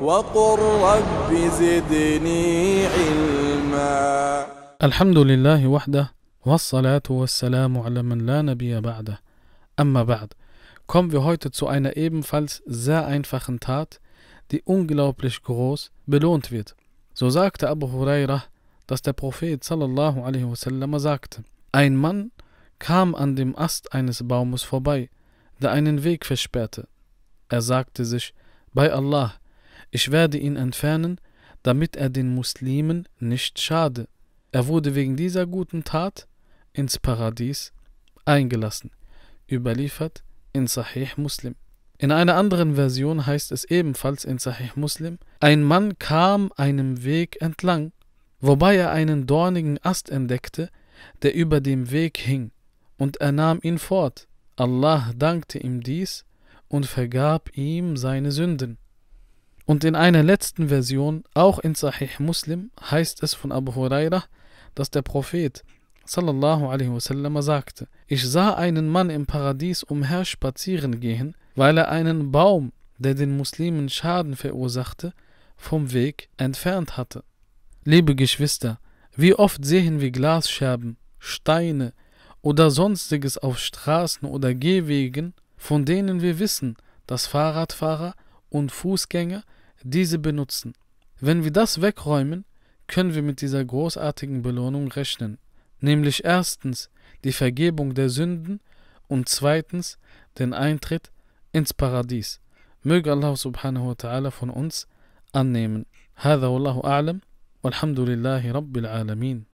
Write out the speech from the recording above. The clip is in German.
وقل رب زدني علما الحمد لله وحده والصلاة والسلام على من لا نبي بعده أما بعد kommen wir heute zu einer ebenfalls sehr einfachen Tat, die unglaublich groß belohnt wird. So sagte Abu Hurairah, dass der Prophet sallallahu alaihi wasallam sagte: Ein Mann kam an dem Ast eines Baumes vorbei, der einen Weg versperrte. Er sagte sich: Bei Allah, ich werde ihn entfernen, damit er den Muslimen nicht schade. Er wurde wegen dieser guten Tat ins Paradies eingelassen, überliefert in Sahih Muslim. In einer anderen Version heißt es ebenfalls in Sahih Muslim, ein Mann kam einem Weg entlang, wobei er einen dornigen Ast entdeckte, der über dem Weg hing, und er nahm ihn fort. Allah dankte ihm dies und vergab ihm seine Sünden. Und in einer letzten Version, auch in Sahih Muslim, heißt es von Abu Huraira, dass der Prophet sallallahu alaihi wasallam sagte, ich sah einen Mann im Paradies umher spazieren gehen, weil er einen Baum, der den Muslimen Schaden verursachte, vom Weg entfernt hatte. Liebe Geschwister, wie oft sehen wir Glasscherben, Steine oder sonstiges auf Straßen oder Gehwegen, von denen wir wissen, dass Fahrradfahrer und Fußgänger diese benutzen. Wenn wir das wegräumen, können wir mit dieser großartigen Belohnung rechnen, nämlich erstens die Vergebung der Sünden und zweitens den Eintritt ins Paradies. Möge Allah subhanahu wa ta'ala von uns annehmen. هذا والله أعلم والحمد لله رب العالمين